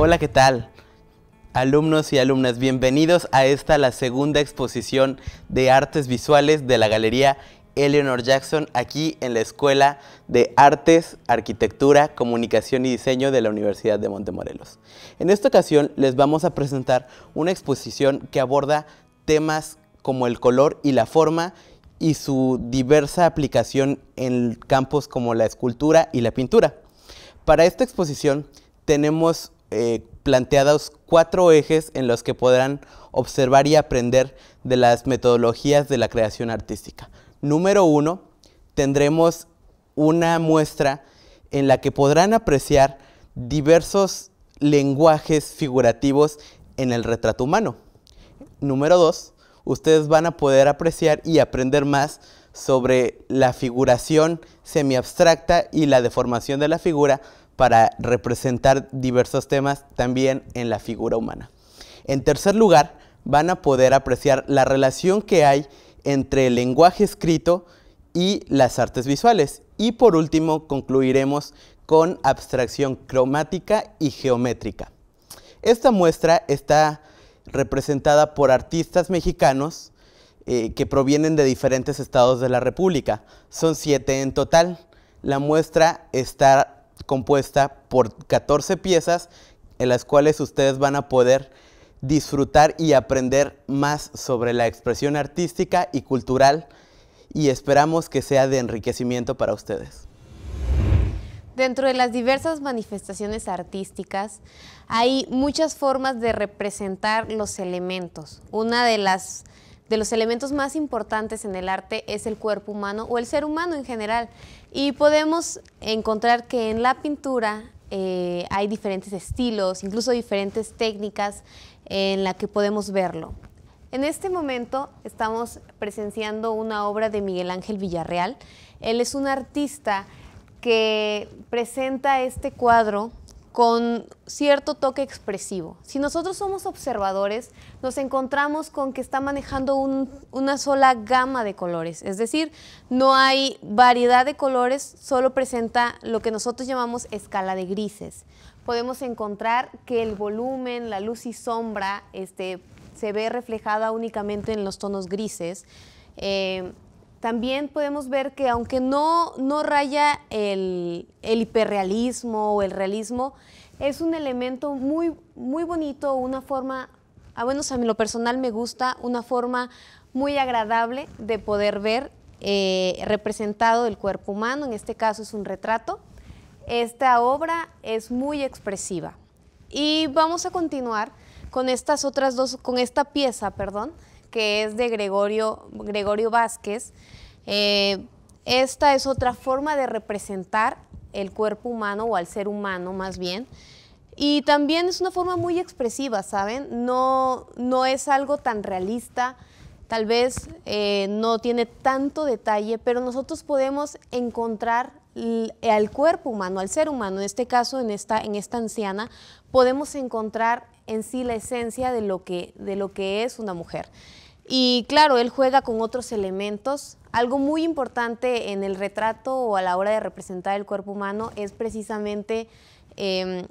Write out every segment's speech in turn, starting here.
Hola, ¿qué tal? Alumnos y alumnas, bienvenidos a esta, la segunda exposición de artes visuales de la Galería Eleanor Jackson, aquí en la Escuela de Artes, Arquitectura, Comunicación y Diseño de la Universidad de Montemorelos. En esta ocasión les vamos a presentar una exposición que aborda temas como el color y la forma y su diversa aplicación en campos como la escultura y la pintura. Para esta exposición tenemos eh, planteados cuatro ejes en los que podrán observar y aprender de las metodologías de la creación artística. Número uno, tendremos una muestra en la que podrán apreciar diversos lenguajes figurativos en el retrato humano. Número dos, ustedes van a poder apreciar y aprender más sobre la figuración semiabstracta y la deformación de la figura para representar diversos temas también en la figura humana. En tercer lugar, van a poder apreciar la relación que hay entre el lenguaje escrito y las artes visuales. Y por último, concluiremos con abstracción cromática y geométrica. Esta muestra está representada por artistas mexicanos eh, que provienen de diferentes estados de la República. Son siete en total. La muestra está compuesta por 14 piezas en las cuales ustedes van a poder disfrutar y aprender más sobre la expresión artística y cultural y esperamos que sea de enriquecimiento para ustedes. Dentro de las diversas manifestaciones artísticas hay muchas formas de representar los elementos. Una de las de los elementos más importantes en el arte es el cuerpo humano o el ser humano en general. Y podemos encontrar que en la pintura eh, hay diferentes estilos, incluso diferentes técnicas en la que podemos verlo. En este momento estamos presenciando una obra de Miguel Ángel Villarreal. Él es un artista que presenta este cuadro con cierto toque expresivo. Si nosotros somos observadores, nos encontramos con que está manejando una sola gama de colores, es decir, no hay variedad de colores, solo presenta lo que nosotros llamamos escala de grises. Podemos encontrar que el volumen, la luz y sombra este, se ve reflejada únicamente en los tonos grises. Eh, también podemos ver que aunque no, raya el, hiperrealismo o el realismo, es un elemento muy, muy bonito, una forma, a ah, bueno, a mí lo personal me gusta, una forma muy agradable de poder ver eh, representado el cuerpo humano, en este caso es un retrato. Esta obra es muy expresiva. Y vamos a continuar con estas otras dos, con esta pieza, perdón, que es de Gregorio, Gregorio Vázquez. Eh, esta es otra forma de representar el cuerpo humano o al ser humano más bien. Y también es una forma muy expresiva, ¿saben? No, no es algo tan realista, tal vez eh, no tiene tanto detalle, pero nosotros podemos encontrar al cuerpo humano, al ser humano, en este caso, en esta, en esta anciana, podemos encontrar en sí la esencia de lo que, de lo que es una mujer. Y claro, él juega con otros elementos. Algo muy importante en el retrato o a la hora de representar el cuerpo humano es precisamente em,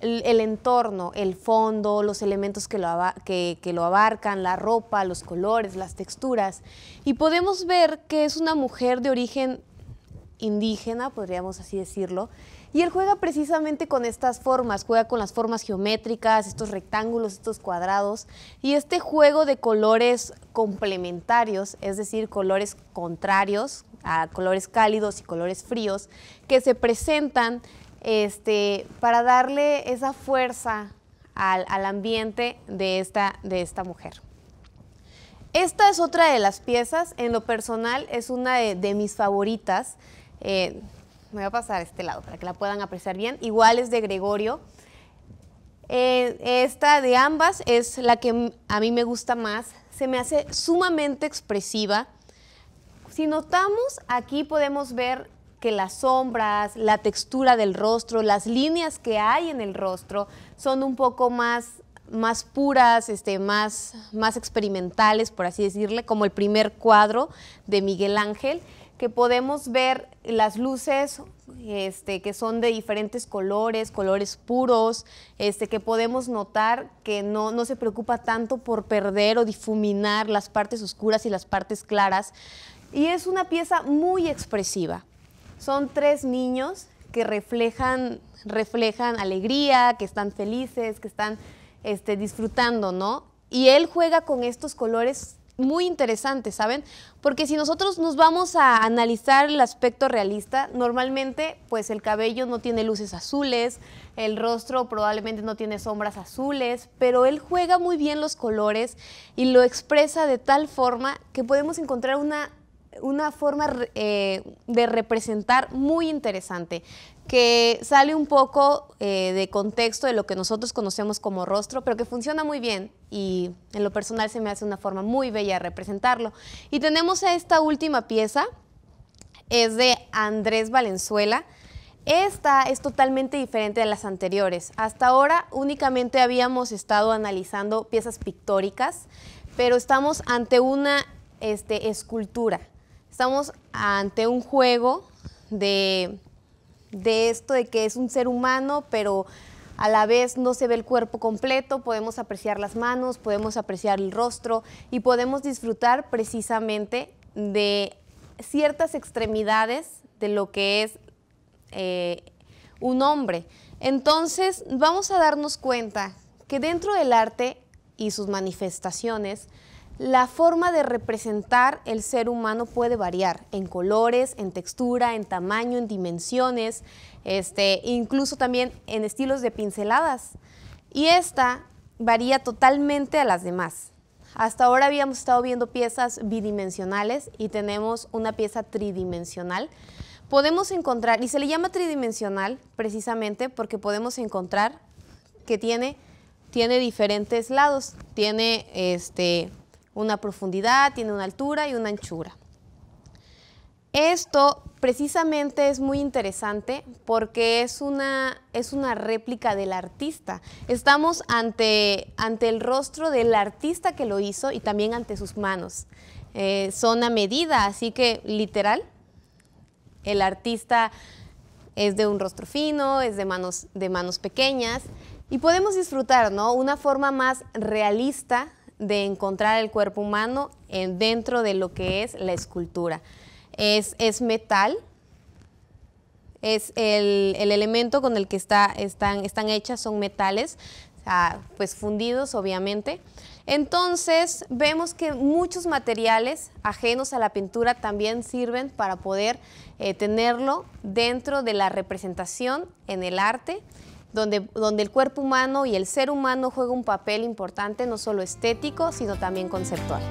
el, entorno, el fondo, los elementos que lo abarcan, la ropa, los colores, las texturas. Y podemos ver que es una mujer de origen indígena, podríamos así decirlo, y él juega precisamente con estas formas, juega con las formas geométricas, estos rectángulos, estos cuadrados, y este juego de colores complementarios, es decir, colores contrarios a colores cálidos y colores fríos, que se presentan este, para darle esa fuerza al, ambiente de esta, de esta mujer. Esta es otra de las piezas, en lo personal es una de, mis favoritas. Eh, me voy a pasar a este lado para que la puedan apreciar bien. Igual es de Gregorio. Eh, esta de ambas es la que a mí me gusta más. Se me hace sumamente expresiva. Si notamos, aquí podemos ver que las sombras, la textura del rostro, las líneas que hay en el rostro son un poco más, puras, este, más, más experimentales, por así decirle, como el primer cuadro de Miguel Ángel que podemos ver las luces este, que son de diferentes colores, colores puros, este, que podemos notar que no, no se preocupa tanto por perder o difuminar las partes oscuras y las partes claras. Y es una pieza muy expresiva. Son tres niños que reflejan, reflejan alegría, que están felices, que están este, disfrutando, ¿no? Y él juega con estos colores muy interesante, ¿saben? Porque si nosotros nos vamos a analizar el aspecto realista, normalmente pues el cabello no tiene luces azules, el rostro probablemente no tiene sombras azules, pero él juega muy bien los colores y lo expresa de tal forma que podemos encontrar una una forma eh, de representar muy interesante que sale un poco eh, de contexto de lo que nosotros conocemos como rostro, pero que funciona muy bien y en lo personal se me hace una forma muy bella de representarlo. Y tenemos a esta última pieza, es de Andrés Valenzuela. Esta es totalmente diferente a las anteriores. Hasta ahora únicamente habíamos estado analizando piezas pictóricas, pero estamos ante una este, escultura. Estamos ante un juego de de esto de que es un ser humano, pero a la vez no se ve el cuerpo completo, podemos apreciar las manos, podemos apreciar el rostro y podemos disfrutar precisamente de ciertas extremidades de lo que es eh, un hombre. Entonces vamos a darnos cuenta que dentro del arte y sus manifestaciones, la forma de representar el ser humano puede variar en colores, en textura, en tamaño, en dimensiones, este, incluso también en estilos de pinceladas. Y esta varía totalmente a las demás. Hasta ahora habíamos estado viendo piezas bidimensionales y tenemos una pieza tridimensional. Podemos encontrar, y se le llama tridimensional precisamente porque podemos encontrar que tiene, tiene diferentes lados. Tiene este, una profundidad, tiene una altura y una anchura. Esto precisamente es muy interesante porque es una, es una réplica del artista. Estamos ante, ante, el rostro del artista que lo hizo y también ante sus manos. Eh, son a medida, así que literal, el artista es de un rostro fino, es de manos, de manos pequeñas y podemos disfrutar ¿no? una forma más realista de encontrar el cuerpo humano dentro de lo que es la escultura. Es, metal, es el, elemento con el que están, hechas, son metales, pues fundidos obviamente. Entonces vemos que muchos materiales ajenos a la pintura también sirven para poder eh, tenerlo dentro de la representación en el arte donde, donde el cuerpo humano y el ser humano juega un papel importante, no solo estético, sino también conceptual.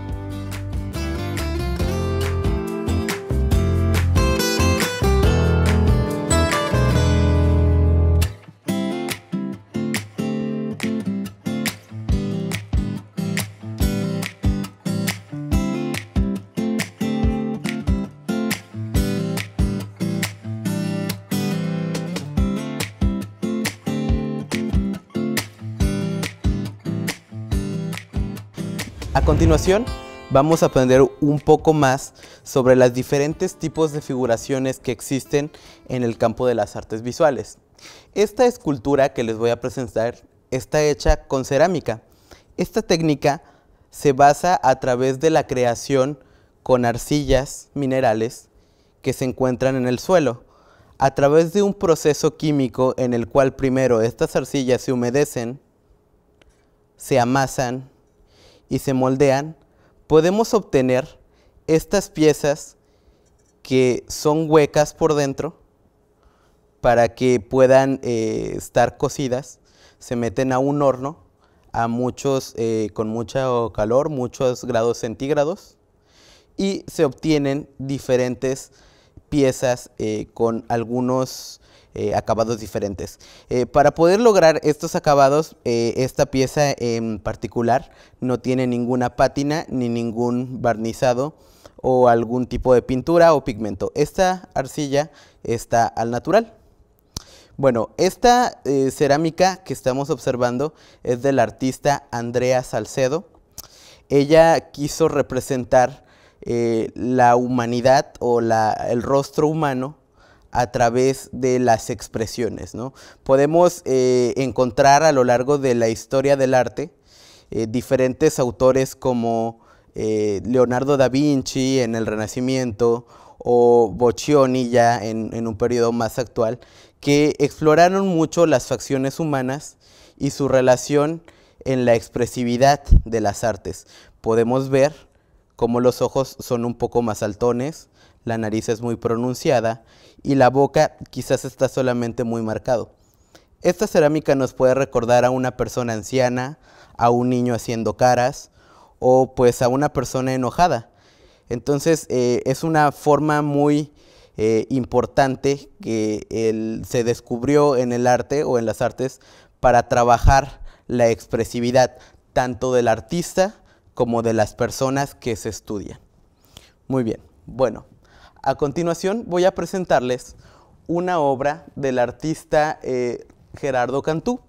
continuación vamos a aprender un poco más sobre los diferentes tipos de figuraciones que existen en el campo de las artes visuales. Esta escultura que les voy a presentar está hecha con cerámica. Esta técnica se basa a través de la creación con arcillas minerales que se encuentran en el suelo. A través de un proceso químico en el cual primero estas arcillas se humedecen, se amasan, y se moldean, podemos obtener estas piezas que son huecas por dentro para que puedan eh, estar cocidas. Se meten a un horno a muchos, eh, con mucho calor, muchos grados centígrados y se obtienen diferentes piezas eh, con algunos eh, acabados diferentes. Eh, para poder lograr estos acabados, eh, esta pieza en particular no tiene ninguna pátina ni ningún barnizado o algún tipo de pintura o pigmento. Esta arcilla está al natural. Bueno, esta cerámica que estamos observando es del artista Andrea Salcedo. Ella quiso representar la humanidad o el rostro humano a través de las expresiones. Podemos eh, encontrar a lo largo de la historia del arte eh, diferentes autores como eh, Leonardo da Vinci en el Renacimiento o Boccioni ya en, en un periodo más actual, que exploraron mucho las facciones humanas y su relación en la expresividad de las artes. Podemos ver cómo los ojos son un poco más altones, la nariz es muy pronunciada y la boca quizás está solamente muy marcado. Esta cerámica nos puede recordar a una persona anciana, a un niño haciendo caras o pues a una persona enojada. Entonces eh, es una forma muy eh, importante que se descubrió en el arte o en las artes para trabajar la expresividad tanto del artista como de las personas que se estudian. Muy bien, bueno, a continuación voy a presentarles una obra del artista eh, Gerardo Cantú.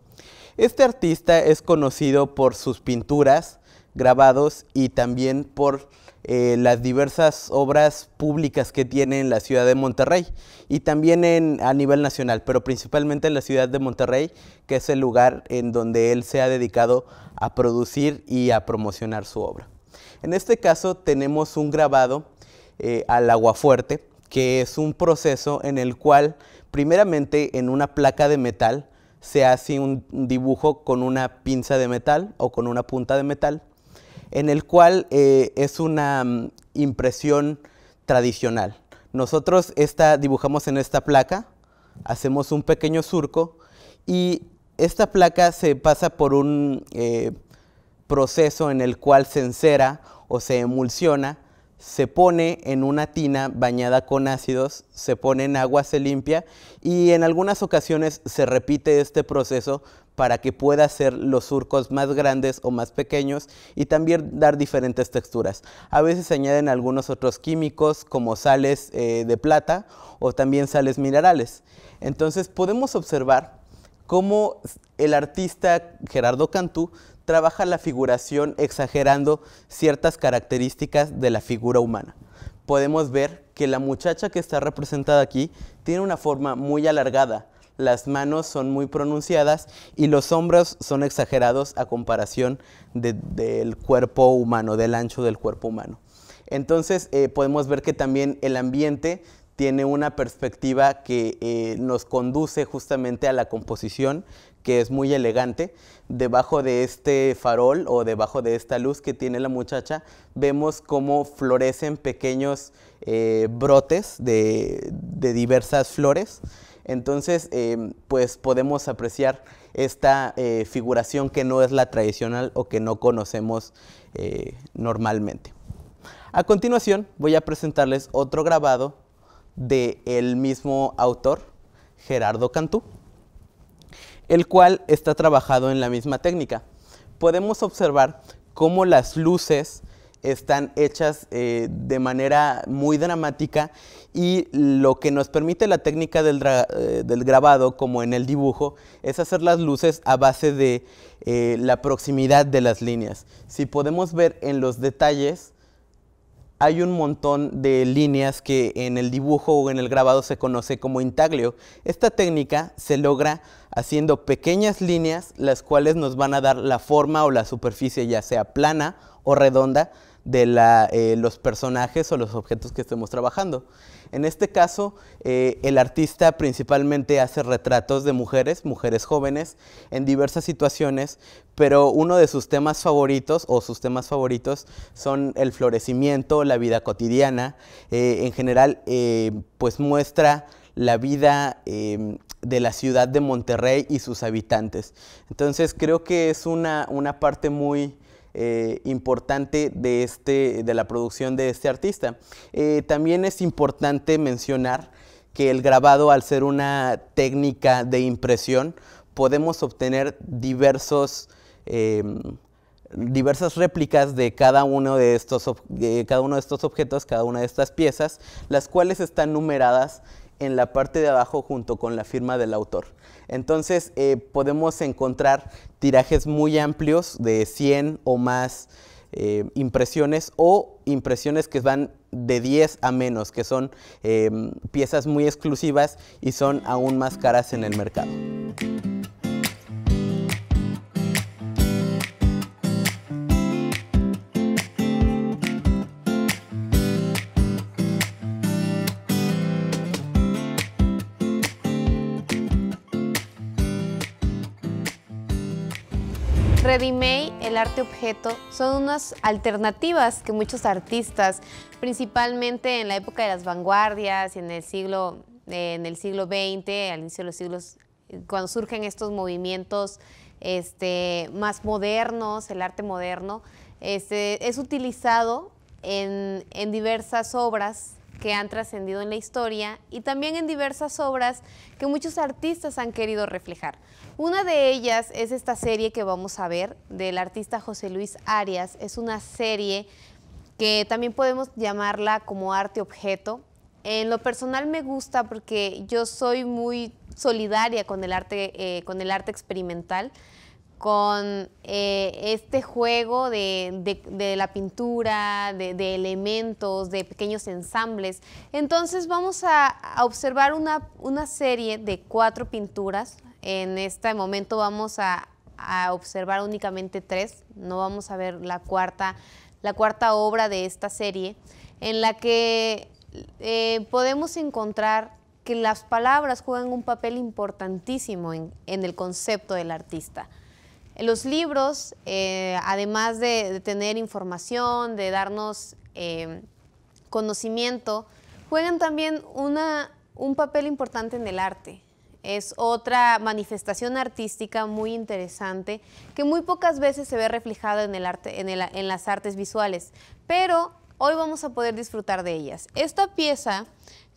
Este artista es conocido por sus pinturas, grabados y también por eh, las diversas obras públicas que tiene en la ciudad de Monterrey y también en, a nivel nacional, pero principalmente en la ciudad de Monterrey, que es el lugar en donde él se ha dedicado a producir y a promocionar su obra. En este caso tenemos un grabado eh, al al fuerte, que es un proceso en el cual primeramente en una placa de metal se hace un dibujo con una pinza de metal o con una punta de metal, en el cual eh, es una mm, impresión tradicional. Nosotros esta, dibujamos en esta placa, hacemos un pequeño surco y esta placa se pasa por un eh, proceso en el cual se encera o se emulsiona se pone en una tina bañada con ácidos, se pone en agua, se limpia y en algunas ocasiones se repite este proceso para que pueda hacer los surcos más grandes o más pequeños y también dar diferentes texturas. A veces se añaden algunos otros químicos como sales eh, de plata o también sales minerales. Entonces podemos observar cómo el artista Gerardo Cantú trabaja la figuración exagerando ciertas características de la figura humana. Podemos ver que la muchacha que está representada aquí tiene una forma muy alargada, las manos son muy pronunciadas y los hombros son exagerados a comparación del cuerpo humano, del ancho del cuerpo humano. Entonces eh, podemos ver que también el ambiente tiene una perspectiva que eh, nos conduce justamente a la composición que es muy elegante. Debajo de este farol o debajo de esta luz que tiene la muchacha, vemos cómo florecen pequeños eh, brotes de, diversas flores. Entonces, eh, pues podemos apreciar esta eh, figuración que no es la tradicional o que no conocemos normalmente. A continuación, voy a presentarles otro grabado del el mismo autor, Gerardo Cantú el cual está trabajado en la misma técnica. Podemos observar cómo las luces están hechas eh, de manera muy dramática y lo que nos permite la técnica eh, del, grabado, como en el dibujo, es hacer las luces a base de eh, la proximidad de las líneas. Si podemos ver en los detalles, hay un montón de líneas que en el dibujo o en el grabado se conoce como intaglio. Esta técnica se logra haciendo pequeñas líneas, las cuales nos van a dar la forma o la superficie, ya sea plana o redonda, de eh, los personajes o los objetos que estemos trabajando. En este caso, eh, el artista principalmente hace retratos de mujeres, mujeres jóvenes, en diversas situaciones, pero uno de sus temas favoritos o sus temas favoritos son el florecimiento, la vida cotidiana. Eh, en general, eh, pues muestra la vida em, de la ciudad de Monterrey y sus habitantes. Entonces creo que es una, una parte muy, eh, importante este, de, la producción de este artista. Eh, también es importante mencionar que el grabado, al ser una técnica de impresión, podemos obtener diversos, em, diversas réplicas de cada uno de cada uno de estos objetos, cada una de estas piezas, las cuales están numeradas en la parte de abajo junto con la firma del autor. Entonces eh, podemos encontrar tirajes muy amplios de 100 o más eh, impresiones o impresiones que van de 10 a menos, que son eh, piezas muy exclusivas y son aún más caras en el mercado. el arte objeto, son unas alternativas que muchos artistas, principalmente en la época de las vanguardias y en el siglo, en el siglo XX, al inicio de los siglos, cuando surgen estos movimientos este, más modernos, el arte moderno, este, es utilizado en diversas obras que han trascendido en la historia y también en diversas obras que muchos artistas han querido reflejar. Una de ellas es esta serie que vamos a ver del artista José Luis Arias. Es una serie que también podemos llamarla como arte objeto. En lo personal me gusta porque yo soy muy solidaria con el arte, eh, con el arte experimental con eh, este juego de, la pintura, de, elementos, de pequeños ensambles. Entonces vamos a, observar una, serie de cuatro pinturas. En este momento vamos a, observar únicamente tres, no vamos a ver la cuarta, obra de esta serie, en la que eh, podemos encontrar que las palabras juegan un papel importantísimo en el concepto del artista. Los libros, eh, además de, tener información, de darnos eh, conocimiento, juegan también un papel importante en el arte. Es otra manifestación artística muy interesante que muy pocas veces se ve reflejada en, el arte, en, en las artes visuales, pero hoy vamos a poder disfrutar de ellas. Esta pieza,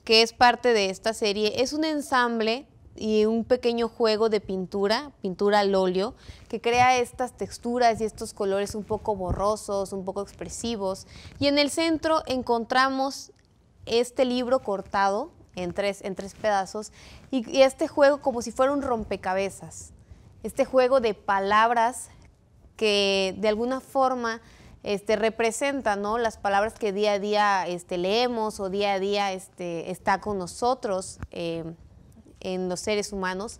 que es parte de esta serie, es un ensamble y un pequeño juego de pintura, pintura al óleo, que crea estas texturas y estos colores un poco borrosos, un poco expresivos. Y en el centro encontramos este libro cortado en tres, en tres pedazos y, este juego como si fuera un rompecabezas, este juego de palabras que de alguna forma este, representa ¿no? las palabras que día a día este, leemos o día a día este, está con nosotros. Eh, en los seres humanos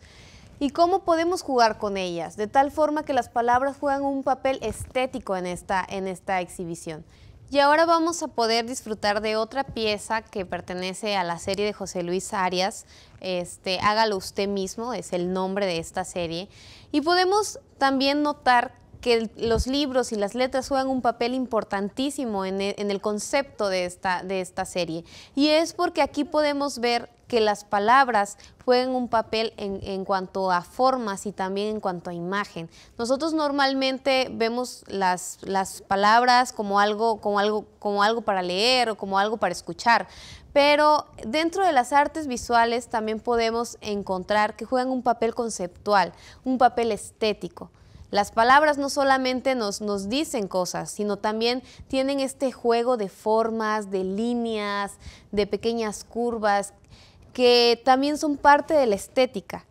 y cómo podemos jugar con ellas, de tal forma que las palabras juegan un papel estético en esta, en esta exhibición. Y ahora vamos a poder disfrutar de otra pieza que pertenece a la serie de José Luis Arias, este, Hágalo usted mismo, es el nombre de esta serie. Y podemos también notar que los libros y las letras juegan un papel importantísimo e, en el, concepto de esta, de esta serie. Y es porque aquí podemos ver que las palabras juegan un papel en, cuanto a formas y también en cuanto a imagen. Nosotros normalmente vemos las, las palabras como algo, como, algo, como algo para leer o como algo para escuchar, pero dentro de las artes visuales también podemos encontrar que juegan un papel conceptual, un papel estético. Las palabras no solamente nos, nos, dicen cosas, sino también tienen este juego de formas, de líneas, de pequeñas curvas que también son parte de la estética.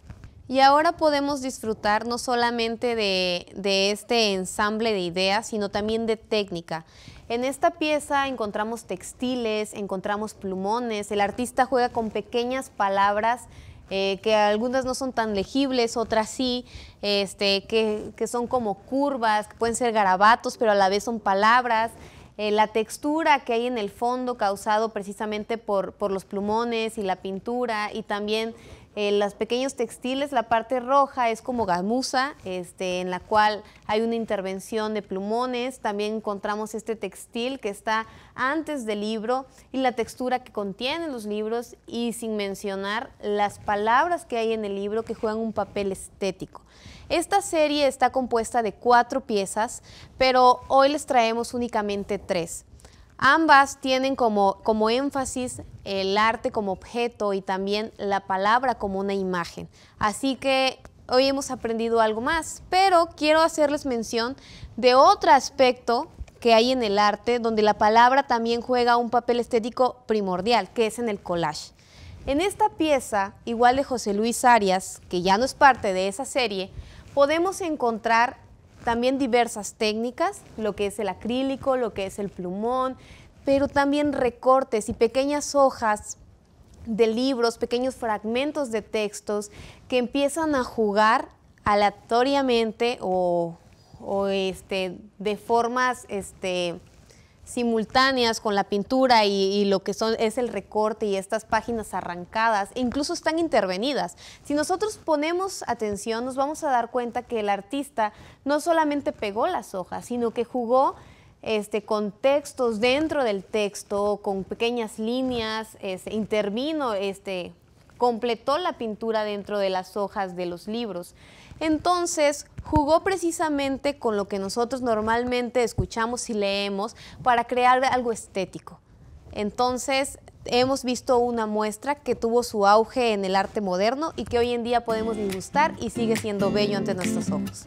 Y ahora podemos disfrutar no solamente de, este ensamble de ideas, sino también de técnica. En esta pieza encontramos textiles, encontramos plumones, el artista juega con pequeñas palabras eh, que algunas no son tan legibles, otras sí, este, que, que son como curvas, que pueden ser garabatos, pero a la vez son palabras. Eh, la textura que hay en el fondo causado precisamente por, por los plumones y la pintura y también en eh, los pequeños textiles, la parte roja es como gamusa, este, en la cual hay una intervención de plumones, también encontramos este textil que está antes del libro y la textura que contienen los libros y sin mencionar las palabras que hay en el libro que juegan un papel estético. Esta serie está compuesta de cuatro piezas, pero hoy les traemos únicamente tres. Ambas tienen como, como énfasis el arte como objeto y también la palabra como una imagen. Así que hoy hemos aprendido algo más, pero quiero hacerles mención de otro aspecto que hay en el arte donde la palabra también juega un papel estético primordial, que es en el collage. En esta pieza, igual de José Luis Arias, que ya no es parte de esa serie, podemos encontrar también diversas técnicas, lo que es el acrílico, lo que es el plumón, pero también recortes y pequeñas hojas de libros, pequeños fragmentos de textos que empiezan a jugar aleatoriamente o, este, de formas este, simultáneas con la pintura y, lo que son, es el recorte y estas páginas arrancadas, e incluso están intervenidas. Si nosotros ponemos atención, nos vamos a dar cuenta que el artista no solamente pegó las hojas, sino que jugó este, con textos dentro del texto, con pequeñas líneas, este, intervino, este, completó la pintura dentro de las hojas de los libros. Entonces, jugó precisamente con lo que nosotros normalmente escuchamos y leemos para crear algo estético. Entonces, hemos visto una muestra que tuvo su auge en el arte moderno y que hoy en día podemos disfrutar y sigue siendo bello ante nuestros ojos.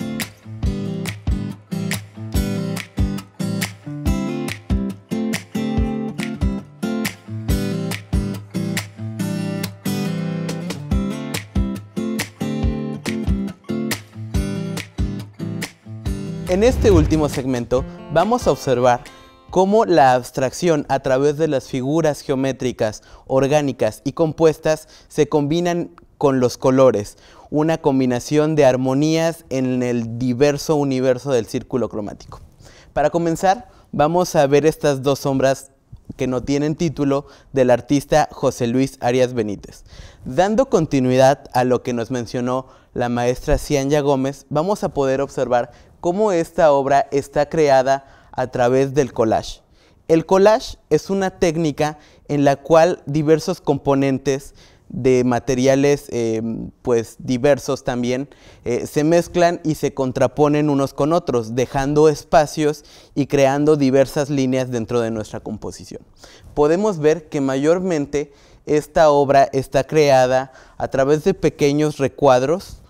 En este último segmento vamos a observar cómo la abstracción a través de las figuras geométricas, orgánicas y compuestas se combinan con los colores, una combinación de armonías en el diverso universo del círculo cromático. Para comenzar, vamos a ver estas dos sombras que no tienen título del artista José Luis Arias Benítez, dando continuidad a lo que nos mencionó la maestra Cianya Gómez, vamos a poder observar cómo esta obra está creada a través del collage. El collage es una técnica en la cual diversos componentes de materiales eh, pues diversos también eh, se mezclan y se contraponen unos con otros dejando espacios y creando diversas líneas dentro de nuestra composición podemos ver que mayormente esta obra está creada a través de pequeños recuadros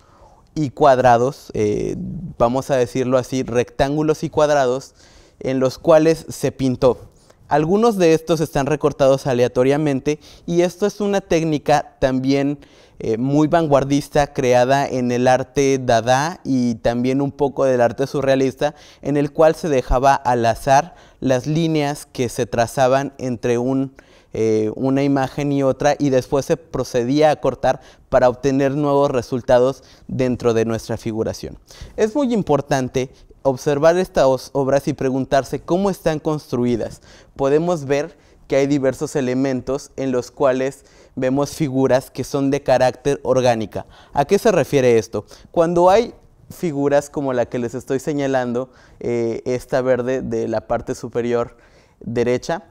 y cuadrados, eh, vamos a decirlo así, rectángulos y cuadrados, en los cuales se pintó. Algunos de estos están recortados aleatoriamente y esto es una técnica también eh, muy vanguardista creada en el arte dada y también un poco del arte surrealista en el cual se dejaba al azar las líneas que se trazaban entre un, eh, una imagen y otra y después se procedía a cortar para obtener nuevos resultados dentro de nuestra figuración. Es muy importante observar estas obras y preguntarse cómo están construidas. Podemos ver que hay diversos elementos en los cuales vemos figuras que son de carácter orgánica. ¿A qué se refiere esto? Cuando hay figuras como la que les estoy señalando, eh, esta verde de la parte superior derecha,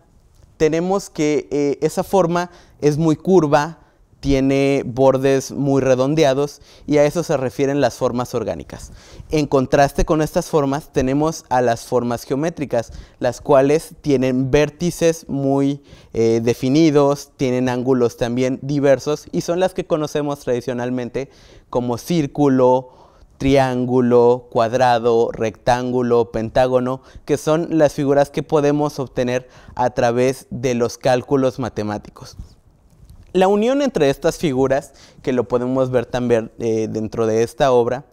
tenemos que eh, esa forma es muy curva, tiene bordes muy redondeados y a eso se refieren las formas orgánicas. En contraste con estas formas tenemos a las formas geométricas, las cuales tienen vértices muy eh, definidos, tienen ángulos también diversos y son las que conocemos tradicionalmente como círculo, triángulo, cuadrado, rectángulo, pentágono, que son las figuras que podemos obtener a través de los cálculos matemáticos. La unión entre estas figuras, que lo podemos ver también eh, dentro de esta obra,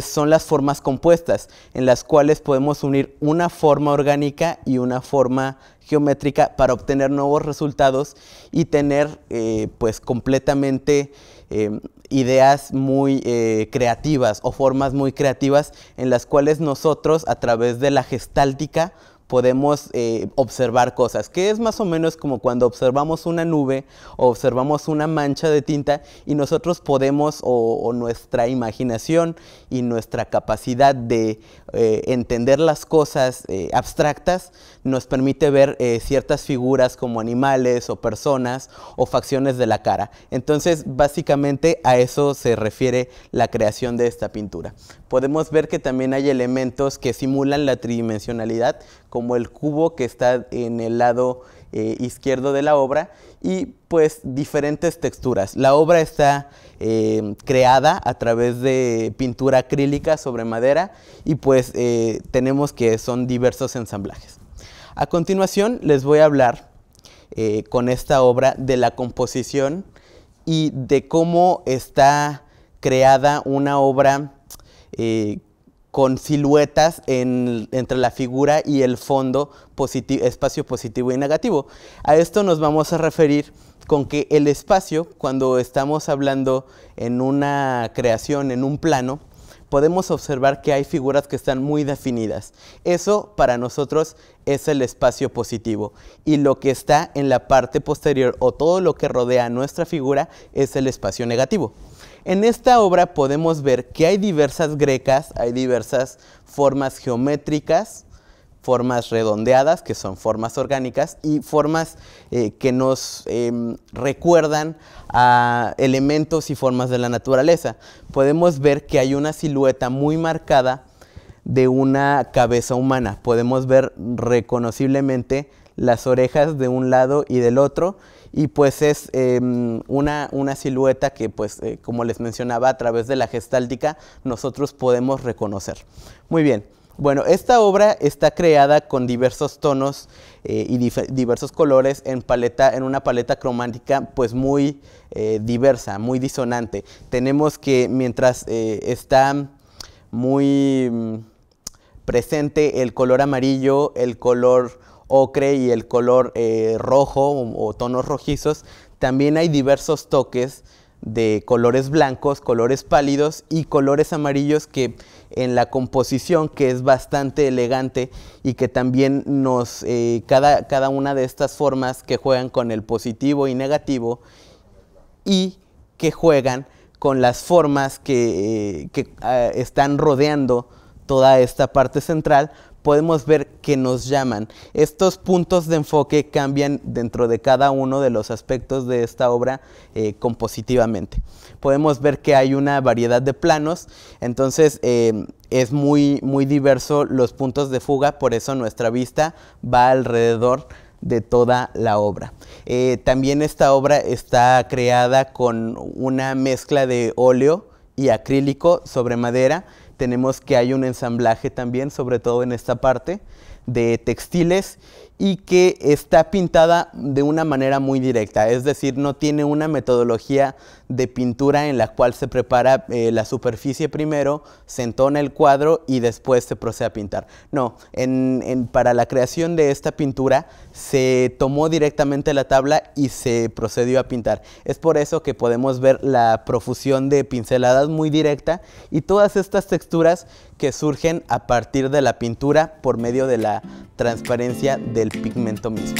son las formas compuestas, en las cuales podemos unir una forma orgánica y una forma geométrica para obtener nuevos resultados y tener eh, pues completamente eh, ideas muy creativas o formas muy creativas en las cuales nosotros a través de la gestáltica podemos eh, observar cosas, que es más o menos como cuando observamos una nube o observamos una mancha de tinta y nosotros podemos o, nuestra imaginación y nuestra capacidad de eh, entender las cosas eh, abstractas nos permite ver ciertas figuras como animales o personas o facciones de la cara. Entonces básicamente a eso se refiere la creación de esta pintura. Podemos ver que también hay elementos que simulan la tridimensionalidad como el cubo que está en el lado eh, izquierdo de la obra y pues diferentes texturas. La obra está eh, creada a través de pintura acrílica sobre madera y pues eh, tenemos que son diversos ensamblajes. A continuación les voy a hablar con esta obra de la composición y de cómo está creada una obra con siluetas entre la figura y el fondo espacio positivo y negativo. A esto nos vamos a referir con que el espacio, cuando estamos hablando en una creación, en un plano, podemos observar que hay figuras que están muy definidas. Eso para nosotros es el espacio positivo y lo que está en la parte posterior o todo lo que rodea nuestra figura es el espacio negativo. En esta obra podemos ver que hay diversas grecas, hay diversas formas geométricas, formas redondeadas, que son formas orgánicas, y formas eh, que nos em, recuerdan a elementos y formas de la naturaleza. Podemos ver que hay una silueta muy marcada de una cabeza humana. Podemos ver reconociblemente las orejas de un lado y del otro y pues es em, una, silueta que pues eh, como les mencionaba a través de la gestáltica nosotros podemos reconocer. Muy bien, bueno, esta obra está creada con diversos tonos eh, y diversos colores en, paleta, en una paleta cromática pues muy eh, diversa, muy disonante. Tenemos que mientras está muy mm, presente el color amarillo, el color ocre y el color eh, rojo o, tonos rojizos, también hay diversos toques de colores blancos, colores pálidos y colores amarillos que en la composición que es bastante elegante y que también nos, eh, cada, una de estas formas que juegan con el positivo y negativo y que juegan con las formas que, eh, ah, están rodeando toda esta parte central podemos ver que nos llaman. Estos puntos de enfoque cambian dentro de cada uno de los aspectos de esta obra eh, compositivamente. Podemos ver que hay una variedad de planos, entonces eh, es muy, muy diverso los puntos de fuga, por eso nuestra vista va alrededor de toda la obra. Eh, también esta obra está creada con una mezcla de óleo y acrílico sobre madera, tenemos que hay un ensamblaje también, sobre todo en esta parte de textiles y que está pintada de una manera muy directa, es decir, no tiene una metodología de pintura en la cual se prepara eh, la superficie primero, se entona el cuadro y después se procede a pintar. No, para la creación de esta pintura se tomó directamente la tabla y se procedió a pintar. Es por eso que podemos ver la profusión de pinceladas muy directa y todas estas texturas que surgen a partir de la pintura por medio de la transparencia del pigmento mismo.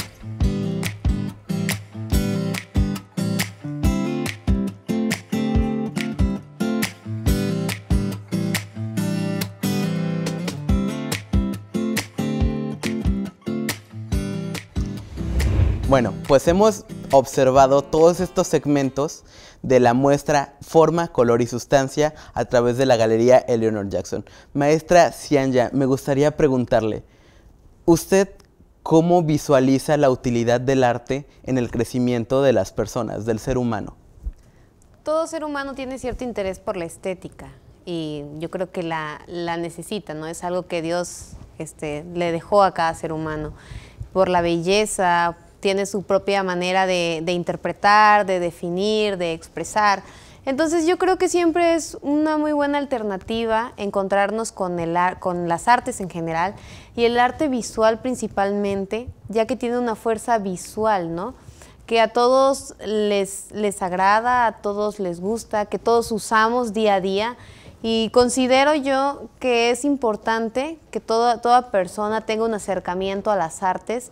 Bueno, pues hemos observado todos estos segmentos de la muestra Forma, Color y Sustancia a través de la Galería Eleanor Jackson. Maestra ya me gustaría preguntarle, ¿usted cómo visualiza la utilidad del arte en el crecimiento de las personas, del ser humano? Todo ser humano tiene cierto interés por la estética y yo creo que la, necesita, ¿no? Es algo que Dios este, le dejó a cada ser humano por la belleza, tiene su propia manera de, interpretar, de definir, de expresar. Entonces yo creo que siempre es una muy buena alternativa encontrarnos con, el con las artes en general y el arte visual principalmente, ya que tiene una fuerza visual, ¿no? Que a todos les, les agrada, a todos les gusta, que todos usamos día a día. Y considero yo que es importante que toda persona tenga un acercamiento a las artes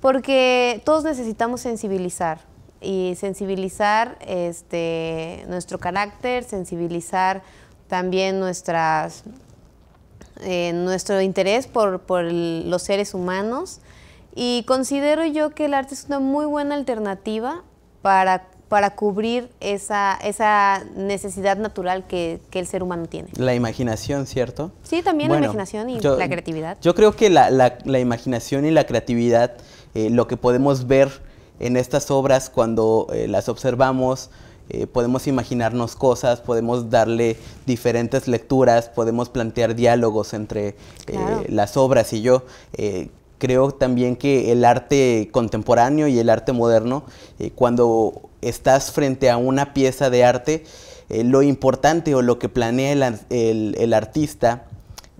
porque todos necesitamos sensibilizar y sensibilizar este, nuestro carácter, sensibilizar también nuestras, eh, nuestro interés por, los seres humanos. Y considero yo que el arte es una muy buena alternativa para, cubrir esa, esa necesidad natural que, el ser humano tiene. La imaginación, ¿cierto? Sí, también la imaginación y la creatividad. Yo creo que la, la, la imaginación y la creatividad eh, lo que podemos ver en estas obras cuando eh, las observamos, eh, podemos imaginarnos cosas, podemos darle diferentes lecturas, podemos plantear diálogos entre las obras y yo. creo también que el arte contemporáneo y el arte moderno, cuando estás frente a una pieza de arte, lo importante o lo que planea el artista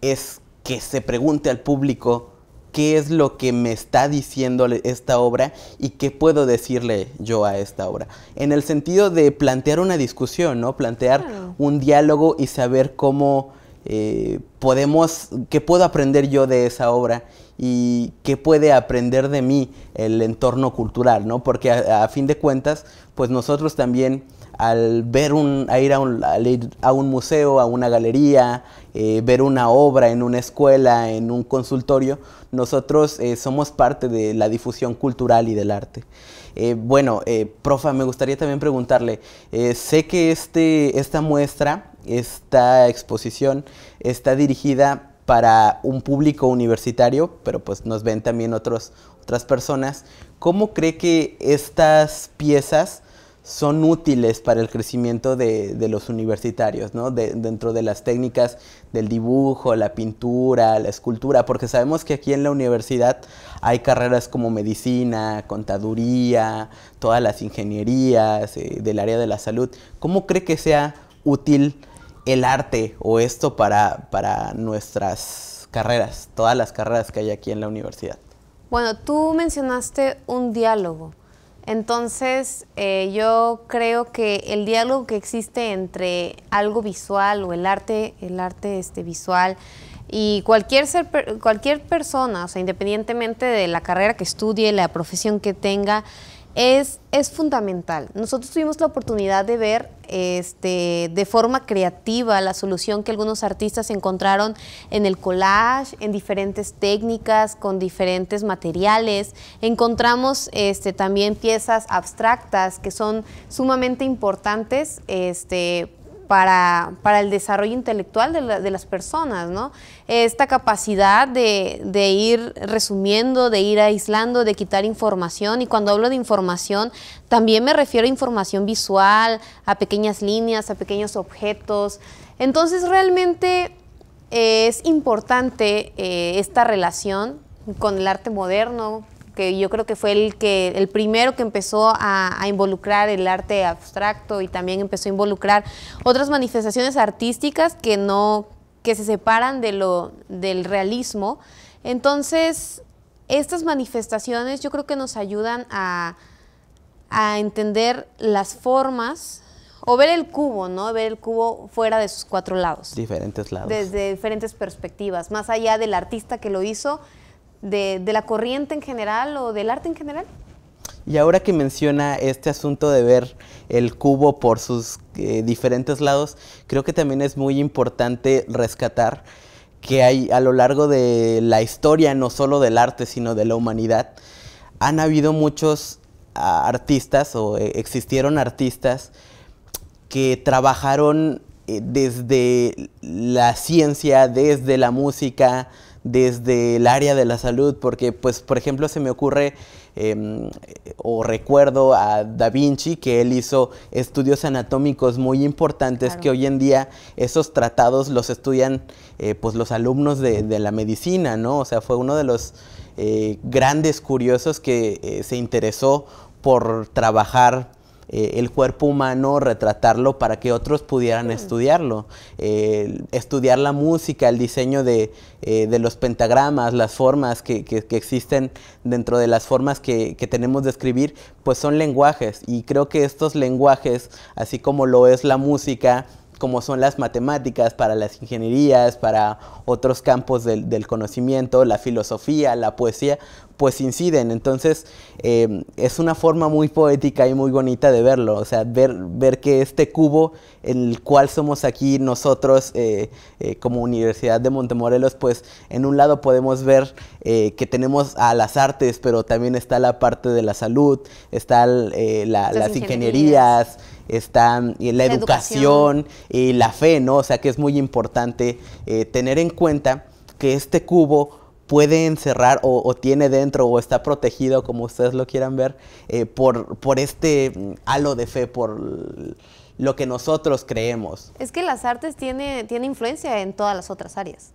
es que se pregunte al público qué es lo que me está diciendo esta obra y qué puedo decirle yo a esta obra. En el sentido de plantear una discusión, ¿no? Plantear un diálogo y saber cómo eh, podemos, qué puedo aprender yo de esa obra y qué puede aprender de mí el entorno cultural, ¿no? Porque a, fin de cuentas, pues nosotros también al ver un, a ir a ir a un museo, a una galería, eh, ver una obra en una escuela, en un consultorio, nosotros eh, somos parte de la difusión cultural y del arte. Eh, bueno, profa, me gustaría también preguntarle, sé que este, esta muestra, esta exposición está dirigida para un público universitario, pero pues nos ven también otros, otras personas. ¿Cómo cree que estas piezas son útiles para el crecimiento de, los universitarios, ¿no? dentro de las técnicas del dibujo, la pintura, la escultura, porque sabemos que aquí en la universidad hay carreras como medicina, contaduría, todas las ingenierías eh, del área de la salud. ¿Cómo cree que sea útil el arte o esto para, para nuestras carreras, todas las carreras que hay aquí en la universidad? Bueno, tú mencionaste un diálogo. Entonces, eh, yo creo que el diálogo que existe entre algo visual o el arte, el arte este, visual y cualquier, cualquier persona, o sea, independientemente de la carrera que estudie, la profesión que tenga, es, fundamental. Nosotros tuvimos la oportunidad de ver este, de forma creativa la solución que algunos artistas encontraron en el collage, en diferentes técnicas, con diferentes materiales. Encontramos este, también piezas abstractas que son sumamente importantes este, para, el desarrollo intelectual de, las personas, ¿no? Esta capacidad de, ir resumiendo, de ir aislando, de quitar información. Y cuando hablo de información, también me refiero a información visual, a pequeñas líneas, a pequeños objetos. Entonces, realmente eh, es importante eh, esta relación con el arte moderno, que yo creo que fue el, que, el primero que empezó a, involucrar el arte abstracto y también empezó a involucrar otras manifestaciones artísticas que no que se separan de lo, del realismo. Entonces, estas manifestaciones yo creo que nos ayudan a, a entender las formas o ver el cubo, ¿no? Ver el cubo fuera de sus cuatro lados. Diferentes lados. Desde diferentes perspectivas, más allá del artista que lo hizo, de, la corriente en general o del arte en general. Y ahora que menciona este asunto de ver el cubo por sus eh, diferentes lados, creo que también es muy importante rescatar que hay a lo largo de la historia, no solo del arte, sino de la humanidad, han habido muchos ah, artistas o eh, existieron artistas que trabajaron eh, desde la ciencia, desde la música, desde el área de la salud, porque pues por ejemplo se me ocurre em, o recuerdo a Da Vinci que él hizo estudios anatómicos muy importantes que hoy en día esos tratados los estudian eh, pues los alumnos de, la medicina, ¿no? O sea, fue uno de los eh, grandes curiosos que eh, se interesó por trabajar eh, el cuerpo humano, retratarlo para que otros pudieran mm. estudiarlo. estudiar la música, el diseño eh, de, los pentagramas, las formas que, que, que, existen dentro de las formas que, tenemos de escribir, pues son lenguajes. Y creo que estos lenguajes, así como lo es la música, como son las matemáticas, para las ingenierías, para otros campos del, conocimiento, la filosofía, la poesía, pues inciden. Entonces em, es una forma muy poética y muy bonita de verlo, o sea, ver, que este cubo en el cual somos aquí nosotros eh, eh, como Universidad de Montemorelos, pues en un lado podemos ver eh, que tenemos a las artes, pero también está la parte de la salud, están las, ingenierías está la, educación, y la fe, ¿no? O sea que es muy importante eh, tener en cuenta que este cubo puede encerrar o, tiene dentro o está protegido, como ustedes lo quieran ver, eh, por, este mm, halo de fe, por lo que nosotros creemos. Es que las artes tiene, tiene influencia en todas las otras áreas.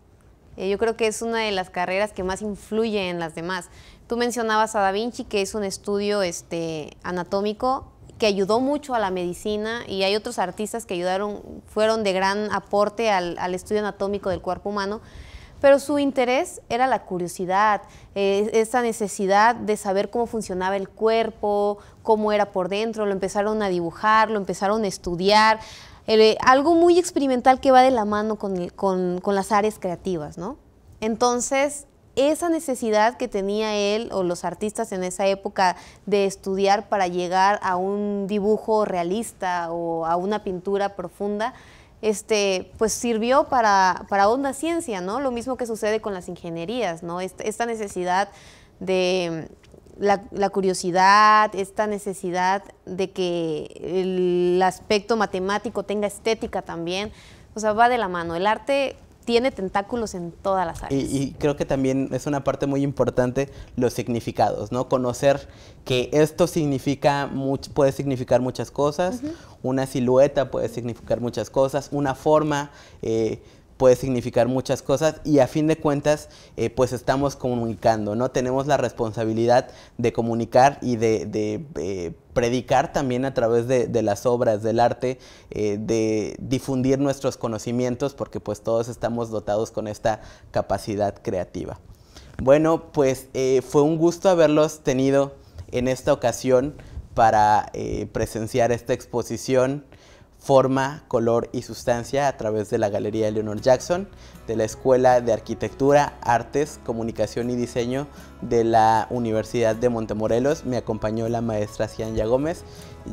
Eh, yo creo que es una de las carreras que más influye en las demás. Tú mencionabas a Da Vinci, que es un estudio este, anatómico que ayudó mucho a la medicina y hay otros artistas que ayudaron, fueron de gran aporte al, estudio anatómico del cuerpo humano, pero su interés era la curiosidad, eh, esa necesidad de saber cómo funcionaba el cuerpo, cómo era por dentro, lo empezaron a dibujar, lo empezaron a estudiar, eh, algo muy experimental que va de la mano con, con las áreas creativas, ¿no? Entonces, esa necesidad que tenía él o los artistas en esa época de estudiar para llegar a un dibujo realista o a una pintura profunda, este, pues sirvió para, para onda ciencia, ¿no? Lo mismo que sucede con las ingenierías, ¿no? Esta necesidad de la, la, curiosidad, esta necesidad de que el aspecto matemático tenga estética también, o sea, va de la mano. El arte tiene tentáculos en todas las áreas. Y, creo que también es una parte muy importante los significados, ¿no? Conocer que esto significa puede significar muchas cosas, una silueta puede significar muchas cosas, una forma. Eh, puede significar muchas cosas y a fin de cuentas eh, pues estamos comunicando, ¿no? Tenemos la responsabilidad de comunicar y de, eh, predicar también a través de, las obras, del arte, eh, de difundir nuestros conocimientos porque pues todos estamos dotados con esta capacidad creativa. Bueno, pues fue un gusto haberlos tenido en esta ocasión para presenciar esta exposición forma, color y sustancia a través de la Galería Leonor Jackson, de la Escuela de Arquitectura, Artes, Comunicación y Diseño de la Universidad de Montemorelos. Me acompañó la maestra Cianya Gómez.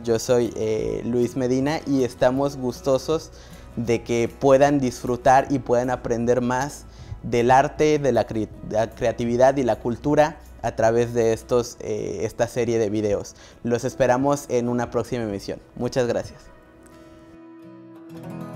Yo soy eh, Luis Medina y estamos gustosos de que puedan disfrutar y puedan aprender más del arte, de la, creatividad y la cultura a través de estos, eh, esta serie de videos. Los esperamos en una próxima emisión. Muchas gracias. Thank you.